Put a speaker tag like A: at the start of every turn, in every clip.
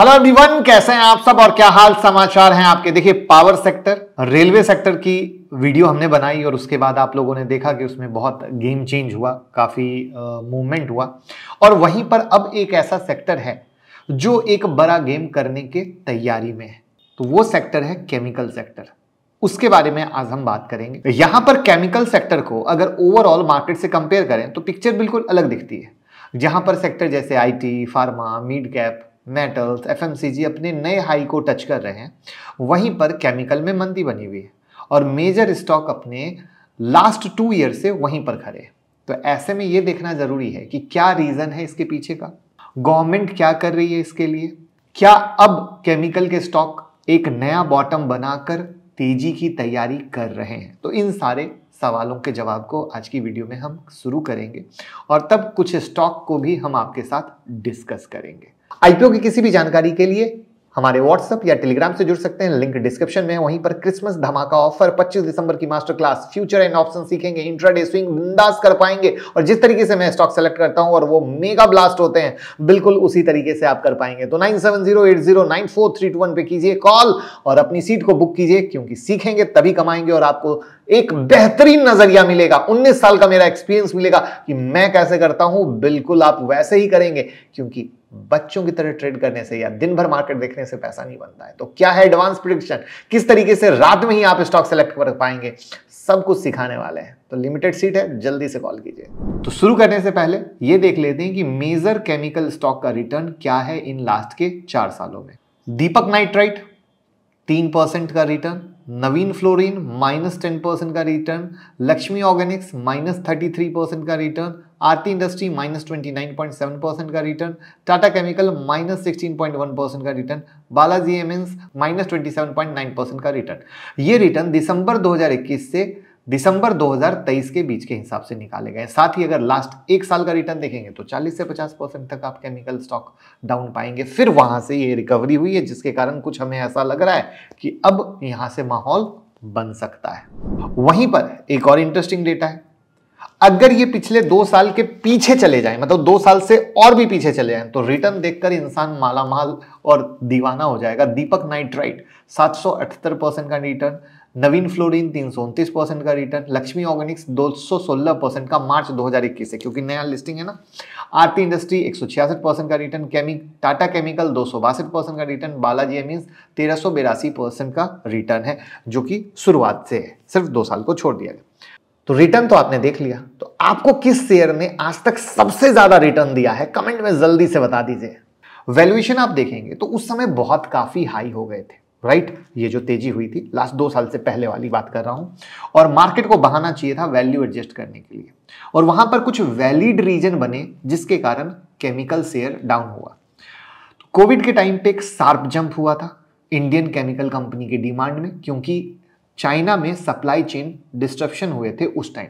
A: hello everyone कैसे हैं आप सब और क्या हाल समाचार हैं आपके देखिए पावर सेक्टर रेलवे सेक्टर की वीडियो हमने बनाई और उसके बाद आप लोगों ने देखा कि उसमें बहुत गेम चेंज हुआ काफ़ी मूवमेंट हुआ और वहीं पर अब एक ऐसा सेक्टर है जो एक बड़ा गेम करने के तैयारी में है तो वो सेक्टर है केमिकल सेक्टर उसके बारे में आज हम बात करेंगे यहाँ पर केमिकल सेक्टर को अगर ओवरऑल मार्केट से कंपेयर करें तो पिक्चर बिल्कुल अलग दिखती है जहाँ पर सेक्टर जैसे IT pharma mid cap metals FMCG अपने नए हाई को टच कर रहे हैं वहीं पर केमिकल में मंदी बनी हुई है और मेजर स्टॉक अपने लास्ट टू ईयर से वहीं पर खड़े हैं तो ऐसे में ये देखना ज़रूरी है कि क्या रीज़न है इसके पीछे का गवर्नमेंट क्या कर रही है इसके लिए क्या अब केमिकल के स्टॉक एक नया बॉटम बनाकर तेजी की तैयारी कर रहे हैं तो इन सारे सवालों के जवाब को आज की वीडियो में हम शुरू करेंगे और तब कुछ स्टॉक को भी हम आपके साथ डिस्कस करेंगे आईपीओ की किसी भी जानकारी के लिए हमारे व्हाट्सएप या टेलीग्राम से जुड़ सकते हैं लिंक डिस्क्रिप्शन में वहीं पर क्रिसमस धमाका ऑफर 25 दिसंबर की master class future and option सीखेंगे इंट्राडे स्विंग बिंदास कर पाएंगे और जिस तरीके से मैं स्टॉक सेलेक्ट करता हूं और वो मेगा ब्लास्ट होते हैं बिल्कुल उसी तरीके से आप कर पाएंगे तो nine seven zero eight zero nine four three two one पे कीजिए कॉल और अपनी सीट को बुक कीजिए क्योंकि सीखेंगे तभी कमाएंगे और आपको एक बेहतरीन नजरिया मिलेगा 19 साल का मेरा एक्सपीरियंस मिलेगा कि मैं कैसे करता हूं बिल्कुल आप वैसे ही करेंगे क्योंकि बच्चों की तरह ट्रेड करने से या दिन भर मार्केट देखने से पैसा नहीं बनता है तो क्या है एडवांस प्रिडिक्शन किस तरीके से रात में ही आप स्टॉक सेलेक्ट कर पाएंगे सब कुछ सिखाने वाले हैं तो लिमिटेड सीट है जल्दी से कॉल कीजिए तो शुरू करने से पहले यह देख लेते हैं कि मेजर केमिकल स्टॉक का रिटर्न क्या है इन लास्ट के चार सालों में दीपक नाइट्राइट तीन परसेंट का return Navin fluorine minus ten percent का return Laxmi organics minus thirty three percent का return Aarti industry minus twenty nine point seven percent का return Tata chemical minus sixteen point one percent का return Balaji amines minus twenty seven point nine percent का return ये return दिसंबर दो हज़ार इक्कीस से दिसंबर 2023 के बीच के हिसाब से निकाले गए साथ ही अगर लास्ट एक साल का रिटर्न देखेंगे तो 40 से 50 परसेंट तक आप केमिकल स्टॉक डाउन पाएंगे फिर वहां से ये रिकवरी हुई है जिसके कारण कुछ हमें ऐसा लग रहा है कि अब यहां से माहौल बन सकता है वहीं पर एक और इंटरेस्टिंग डेटा है अगर ये पिछले दो साल के पीछे चले जाएं मतलब दो साल से और भी पीछे चले जाएं तो रिटर्न देखकर इंसान मालामाल और दीवाना हो जाएगा दीपक नाइट्राइट सात परसेंट का रिटर्न नवीन फ्लोरिन तीन सौ उनतीस परसेंट का रिटर्न लक्ष्मी ऑर्गेनिक्स दो सौ सोलह परसेंट का मार्च दो हज़ार इक्कीस से क्योंकि नया लिस्टिंग है ना आरती इंडस्ट्री एक सौ छियासठ परसेंट का रिटर्न केमिक टाटा केमिकल दो सौ बासठ परसेंट का रिटर्न बालाजी अमीन तेरह सौ बेरासी परसेंट का रिटर्न है जो कि शुरुआत से है सिर्फ दो साल को छोड़ दिया गया तो रिटर्न तो आपने देख लिया तो आपको किस शेयर ने आज तक सबसे ज़्यादा रिटर्न दिया है कमेंट में जल्दी से बता दीजिए वैल्यूएशन आप देखेंगे तो उस समय बहुत काफ़ी हाई हो गए थे राइट ये जो तेजी हुई थी लास्ट दो साल से पहले वाली बात कर रहा हूं और मार्केट को बहाना चाहिए था वैल्यू एडजस्ट करने के लिए और वहां पर कुछ वैलिड रीजन बने जिसके कारण केमिकल शेयर डाउन हुआ कोविड तो के टाइम पे एक शार्प जंप हुआ था इंडियन केमिकल कंपनी की के डिमांड में क्योंकि चाइना में सप्लाई चेन डिस्ट्रप्शन हुए थे उस टाइम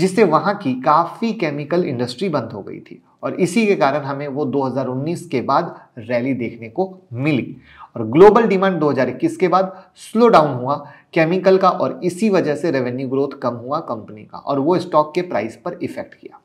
A: जिससे वहाँ की काफ़ी केमिकल इंडस्ट्री बंद हो गई थी और इसी के कारण हमें वो 2019 के बाद रैली देखने को मिली और ग्लोबल डिमांड 2021 के बाद स्लो डाउन हुआ केमिकल का और इसी वजह से रेवेन्यू ग्रोथ कम हुआ कंपनी का और वो स्टॉक के प्राइस पर इफेक्ट किया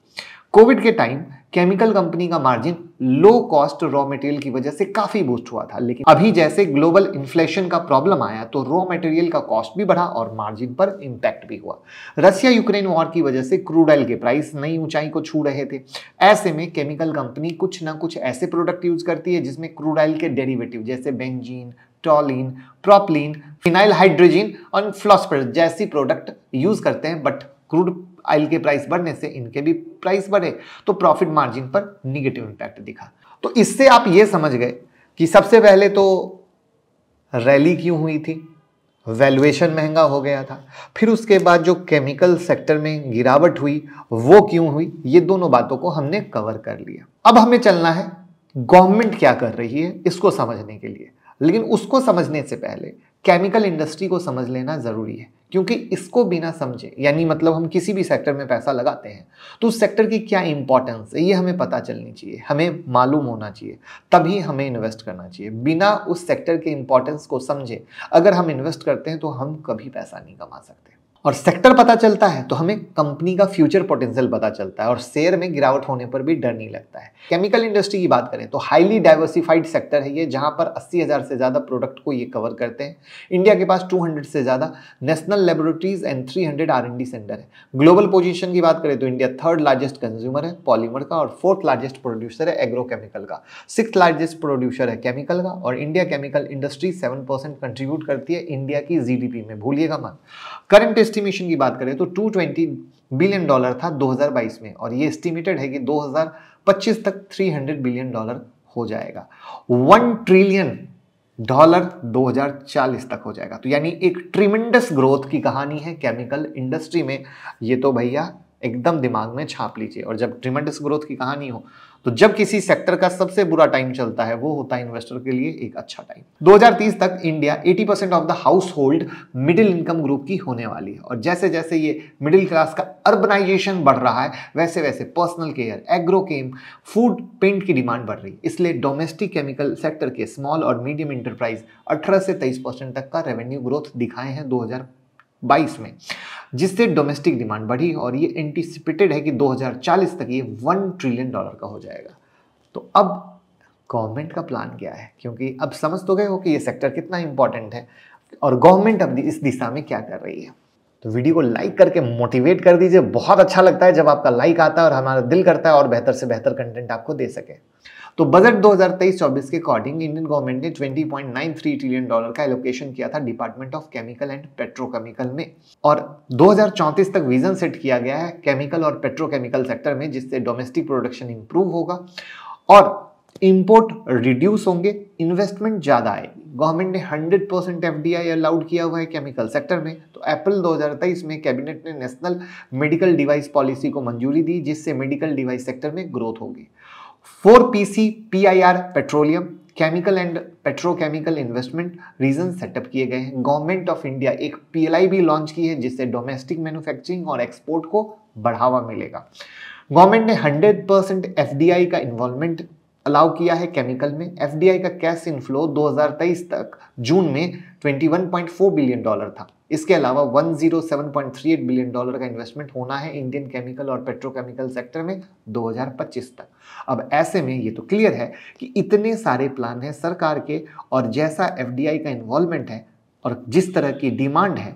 A: कोविड के टाइम केमिकल कंपनी का margin low cost raw material की वजह से काफी बूस्ट हुआ था लेकिन अभी जैसे ग्लोबल इन्फ्लेशन का प्रॉब्लम आया तो रॉ मटेरियल का कॉस्ट भी बढ़ा और मार्जिन पर इम्पैक्ट भी हुआ रसिया यूक्रेन वॉर की वजह से क्रूड ऑयल के प्राइस नई ऊंचाई को छू रहे थे ऐसे में केमिकल कंपनी कुछ ना कुछ ऐसे प्रोडक्ट यूज करती है जिसमें क्रूड ऑयल के डेरिवेटिव जैसे benzene toluene propylene phenyl hydrogen और फ्लॉस्पर जैसी प्रोडक्ट यूज करते हैं बट क्रूड ऑयल के प्राइस बढ़ने से इनके भी प्राइस बढ़े तो प्रॉफिट मार्जिन पर निगेटिव इम्पैक्ट दिखा तो इससे आप ये समझ गए कि सबसे पहले तो रैली क्यों हुई थी वैल्यूएशन महंगा हो गया था फिर उसके बाद जो केमिकल सेक्टर में गिरावट हुई वो क्यों हुई ये दोनों बातों को हमने कवर कर लिया अब हमें चलना है गवर्नमेंट क्या कर रही है इसको समझने के लिए लेकिन उसको समझने से पहले केमिकल इंडस्ट्री को समझ लेना ज़रूरी है क्योंकि इसको बिना समझे यानी मतलब हम किसी भी सेक्टर में पैसा लगाते हैं तो उस सेक्टर की क्या इंपॉर्टेंस है ये हमें पता चलनी चाहिए हमें मालूम होना चाहिए तभी हमें इन्वेस्ट करना चाहिए बिना उस सेक्टर के इंपॉर्टेंस को समझे अगर हम इन्वेस्ट करते हैं तो हम कभी पैसा नहीं कमा सकते और सेक्टर पता चलता है तो हमें कंपनी का फ्यूचर पोटेंशियल पता चलता है और शेयर में गिरावट होने पर भी डर नहीं लगता है केमिकल इंडस्ट्री की बात करें तो हाईली डाइवर्सिफाइड सेक्टर है ये जहां पर 80,000 से ज़्यादा प्रोडक्ट को ये कवर करते हैं इंडिया के पास 200 से ज़्यादा national laboratories and three hundred R centre है ग्लोबल पोजिशन की बात करें तो इंडिया थर्ड लार्जेस्ट कंज्यूमर है पॉलीमर का और फोर्थ लार्जेस्ट प्रोड्यूसर है एग्रोकेमिकल का सिक्स लार्जेस्ट प्रोड्यूसर है केमिकल का और India chemical industry seven contribute करती है इंडिया की जी में भूलिएगा मत करंट एस्टिमेशन की बात करें तो 220 बिलियन डॉलर था 2022 में और ये एस्टिमेटेड है कि 2025 तक 300 बिलियन डॉलर हो जाएगा वन ट्रिलियन डॉलर 2040 तक हो जाएगा तो यानी एक ट्रिमेंडस ग्रोथ की कहानी है केमिकल इंडस्ट्री में ये तो भैया एकदम दिमाग में छाप लीजिए और जब ट्रिमेंडस ग्रोथ की कहानी हो तो जब किसी सेक्टर का सबसे बुरा टाइम चलता है वो होता है इन्वेस्टर के लिए एक अच्छा टाइम 2030 तक India 80 percent of the household middle income group की होने वाली है और जैसे जैसे ये मिडिल क्लास का अर्बनाइजेशन बढ़ रहा है वैसे वैसे personal care agro chem food paint की डिमांड बढ़ रही है इसलिए डोमेस्टिक केमिकल सेक्टर के स्मॉल और मीडियम इंटरप्राइज अठारह से तेईस तक का रेवेन्यू ग्रोथ दिखाए हैं दो में जिससे डोमेस्टिक डिमांड बढ़ी और ये एंटिसिपेटेड है कि 2040 तक ये वन ट्रिलियन डॉलर का हो जाएगा तो अब गवर्नमेंट का प्लान क्या है क्योंकि अब समझ तो गए हो कि ये सेक्टर कितना इंपॉर्टेंट है और गवर्नमेंट अब इस दिशा में क्या कर रही है तो वीडियो को लाइक करके मोटिवेट कर दीजिए बहुत अच्छा लगता है जब आपका लाइक आता है और हमारा दिल करता है और बेहतर से बेहतर कंटेंट आपको दे सके तो बजट 2023-24 के अकॉर्डिंग इंडियन गवर्नमेंट ने 20.93 ट्रिलियन डॉलर का एलोकेशन किया था department of chemical and petrochemical में और 2034 तक विजन सेट किया गया है केमिकल और पेट्रोकेमिकल सेक्टर में जिससे डोमेस्टिक प्रोडक्शन इंप्रूव होगा और इम्पोर्ट रिड्यूस होंगे इन्वेस्टमेंट ज़्यादा आएगी गवर्नमेंट ने 100 परसेंट एफ अलाउड किया हुआ है केमिकल सेक्टर में तो अप्रैल 2023 में कैबिनेट ने नेशनल मेडिकल डिवाइस पॉलिसी को मंजूरी दी जिससे मेडिकल डिवाइस सेक्टर में ग्रोथ होगी four P C P I R petroleum chemical and petrochemical investment region set up किए गए हैं गवर्नमेंट ऑफ इंडिया एक आई भी लॉन्च की है जिससे डोमेस्टिक मैन्युफैक्चरिंग और एक्सपोर्ट को बढ़ावा मिलेगा गवर्नमेंट ने 100 परसेंट एफ का इन्वॉल्वमेंट अलाउ किया है केमिकल में एफडीआई का कैश इनफ्लो 2023 तक जून में 21.4 बिलियन डॉलर था इसके अलावा 107.38 बिलियन डॉलर का इन्वेस्टमेंट होना है इंडियन केमिकल और पेट्रोकेमिकल सेक्टर में 2025 तक अब ऐसे में ये तो क्लियर है कि इतने सारे प्लान हैं सरकार के और जैसा एफडीआई का इन्वॉल्वमेंट है और जिस तरह की डिमांड है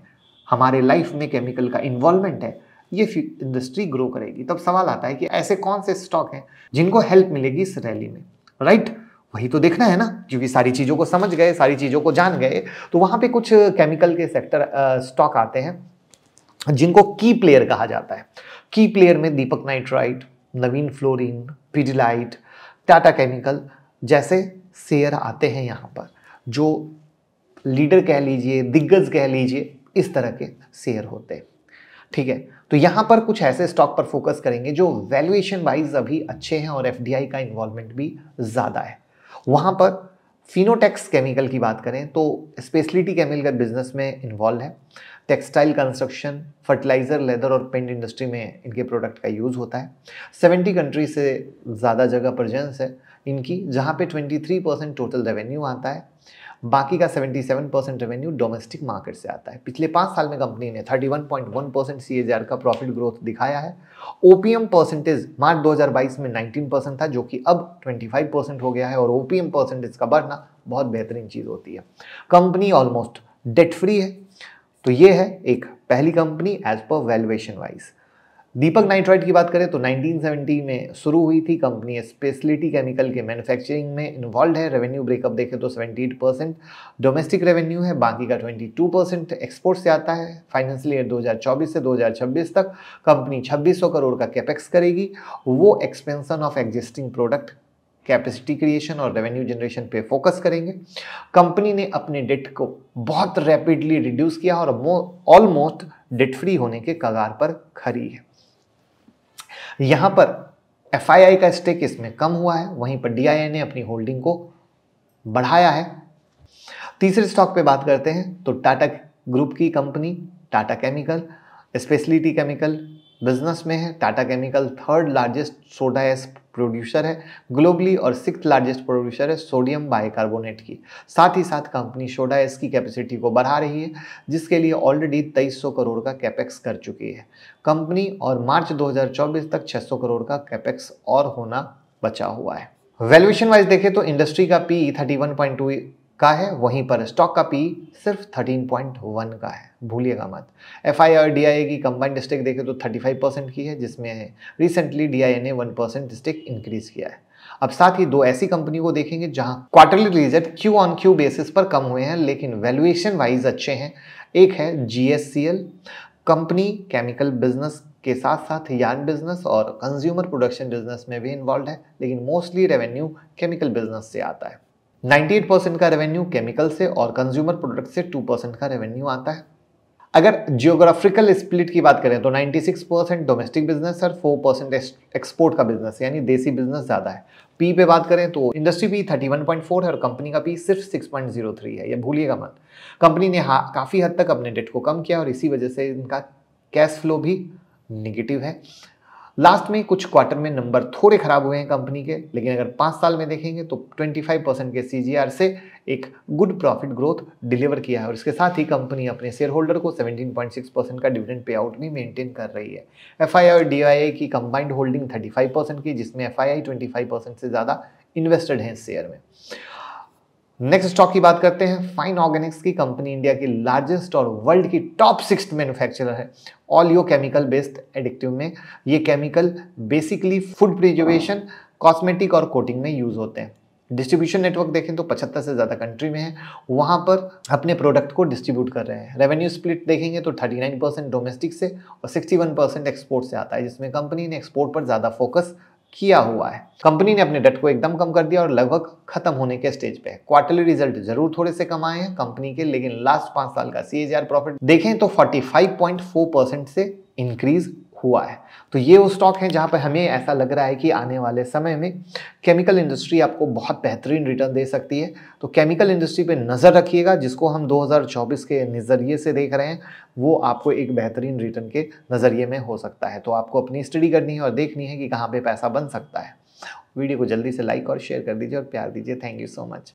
A: हमारे लाइफ में केमिकल का इन्वॉल्वमेंट है ये इंडस्ट्री ग्रो करेगी तब सवाल आता है कि ऐसे कौन से स्टॉक हैं जिनको हेल्प मिलेगी इस रैली में राइट वही तो देखना है ना क्योंकि सारी चीज़ों को समझ गए सारी चीज़ों को जान गए तो वहाँ पे कुछ केमिकल के सेक्टर स्टॉक आते हैं जिनको की प्लेयर कहा जाता है की प्लेयर में Deepak nitrite Navin fluorine Pidilite Tata chemical जैसे शेयर आते हैं यहाँ पर जो लीडर कह लीजिए दिग्गज कह लीजिए इस तरह के शेयर होते हैं ठीक है तो यहाँ पर कुछ ऐसे स्टॉक पर फोकस करेंगे जो वैल्यूएशन वाइज अभी अच्छे हैं और एफ का इन्वॉल्वमेंट भी ज़्यादा है वहाँ पर फिनोटेक्स केमिकल की बात करें तो स्पेशलिटी केमिकल बिजनेस में इन्वॉल्व है टेक्सटाइल कंस्ट्रक्शन फर्टिलाइज़र लेदर और पेंट इंडस्ट्री में इनके प्रोडक्ट का यूज़ होता है 70 कंट्री से ज़्यादा जगह प्रजेंस है इनकी जहाँ पे 23 परसेंट टोटल रेवेन्यू आता है बाकी का 77 परसेंट रेवेन्यू डोमेस्टिक मार्केट से आता है पिछले पाँच साल में कंपनी ने 31.1 परसेंट सी का प्रॉफिट ग्रोथ दिखाया है ओपीएम परसेंटेज मार्च 2022 में 19 परसेंट था जो कि अब 25 परसेंट हो गया है और ओपीएम परसेंटेज का बढ़ना बहुत बेहतरीन चीज़ होती है कंपनी ऑलमोस्ट डेट फ्री है तो ये है एक पहली company as per valuation wise Deepak nitride की बात करें तो 1970 में शुरू हुई थी कंपनी स्पेशलिटी केमिकल के मैन्युफैक्चरिंग में इन्वॉल्व है रेवेन्यू ब्रेकअप देखें तो 78 परसेंट डोमेस्टिक रेवेन्यू है बाकी का 22 परसेंट एक्सपोर्ट से आता है फाइनेंशियल ईयर 2024 से 2026 तक कंपनी 2600 करोड़ का कैपेक्स करेगी वो expansion of existing product capacity creation और रेवेन्यू जनरेशन पे फोकस करेंगे कंपनी ने अपने डेट को बहुत रैपिडली रिड्यूस किया और ऑलमोस्ट डेट फ्री होने के कगार पर खड़ी है यहां पर एफ का स्टेक इसमें कम हुआ है वहीं पर डी ने अपनी होल्डिंग को बढ़ाया है तीसरे स्टॉक पे बात करते हैं तो टाटा ग्रुप की company Tata chemical speciality chemical business में है Tata chemical third largest soda ash producer है ग्लोबली और सिक्स लार्जेस्ट प्रोड्यूसर है सोडियम बाइकार्बोनेट की साथ ही साथ कंपनी सोडा इसकी कैपेसिटी को बढ़ा रही है जिसके लिए ऑलरेडी 2300 करोड़ का कैपेक्स कर चुकी है कंपनी और मार्च 2024 तक 600 करोड़ का कैपेक्स और होना बचा हुआ है वैल्यूएशन वाइज देखें तो इंडस्ट्री का पी थर्टी वन का है वहीं पर स्टॉक का पी सिर्फ 13.1 का है भूलिएगा मत एफ आई और डी आई ए की कंबाइंड स्टेक देखें तो 35 परसेंट की है जिसमें रिसेंटली डी आई ए ने वन परसेंट स्टेक इंक्रीज किया है अब साथ ही दो ऐसी कंपनी को देखेंगे जहां quarterly result Q on Q basis पर कम हुए हैं लेकिन वैल्यूएशन वाइज अच्छे हैं एक है जी कंपनी केमिकल बिजनेस के साथ साथ यान बिजनेस और कंज्यूमर प्रोडक्शन बिजनेस में भी इन्वॉल्व है लेकिन मोस्टली रेवेन्यू केमिकल बिजनेस से आता है 98 परसेंट का रेवेन्यू केमिकल से और कंज्यूमर प्रोडक्ट से 2 परसेंट का रेवेन्यू आता है अगर जियोग्राफिकल स्प्लिट की बात करें तो 96 परसेंट डोमेस्टिक बिजनेस और 4 परसेंट एक्सपोर्ट का बिजनेस यानी देसी बिजनेस ज़्यादा है पी पे बात करें तो इंडस्ट्री पी 31.4 है और कंपनी का पी सिर्फ 6.03 है ये भूलिएगा मत कंपनी ने हाँ काफ़ी हद तक अपने डेट को कम किया और इसी वजह से इनका कैश फ्लो भी निगेटिव है लास्ट में कुछ क्वार्टर में नंबर थोड़े खराब हुए हैं कंपनी के लेकिन अगर पाँच साल में देखेंगे तो 25 परसेंट के सी से एक गुड प्रॉफिट ग्रोथ डिलीवर किया है और इसके साथ ही कंपनी अपने शेयर होल्डर को 17.6 परसेंट का डिविडेंड पे आउट भी मेंटेन कर रही है एफ और डी की कंबाइंड होल्डिंग थर्टी परसेंट की जिसमें एफ आई परसेंट से ज़्यादा इन्वेस्टेड हैं शेयर में नेक्स्ट स्टॉक की बात करते हैं फाइन ऑर्गेनिक्स की कंपनी इंडिया की लार्जेस्ट और वर्ल्ड की टॉप सिक्स मैन्युफैक्चरर है ऑलियो केमिकल बेस्ड एडिक्टिव में ये chemical basically food preservation cosmetic और कोटिंग में यूज होते हैं डिस्ट्रीब्यूशन नेटवर्क देखें तो 75 से ज़्यादा कंट्री में है वहाँ पर अपने प्रोडक्ट को डिस्ट्रीब्यूट कर रहे हैं रेवेन्यू स्प्लिट देखेंगे तो 39 परसेंट डोमेस्टिक से और 61 परसेंट एक्सपोर्ट से आता है जिसमें कंपनी ने एक्सपोर्ट पर ज़्यादा फोकस किया हुआ है कंपनी ने अपने डेट को एकदम कम कर दिया और लगभग खत्म होने के स्टेज पे है क्वार्टरली रिजल्ट जरूर थोड़े से कम आए हैं कंपनी के लेकिन लास्ट पांच साल का सी प्रॉफिट देखें तो 45.4 परसेंट से इंक्रीज हुआ है तो ये वो स्टॉक है जहाँ पर हमें ऐसा लग रहा है कि आने वाले समय में केमिकल इंडस्ट्री आपको बहुत बेहतरीन रिटर्न दे सकती है तो केमिकल इंडस्ट्री पे नज़र रखिएगा जिसको हम 2024 के नज़रिए से देख रहे हैं वो आपको एक बेहतरीन रिटर्न के नज़रिए में हो सकता है तो आपको अपनी स्टडी करनी है और देखनी है कि कहाँ पर पैसा बन सकता है वीडियो को जल्दी से लाइक और शेयर कर दीजिए और प्यार दीजिए थैंक यू सो मच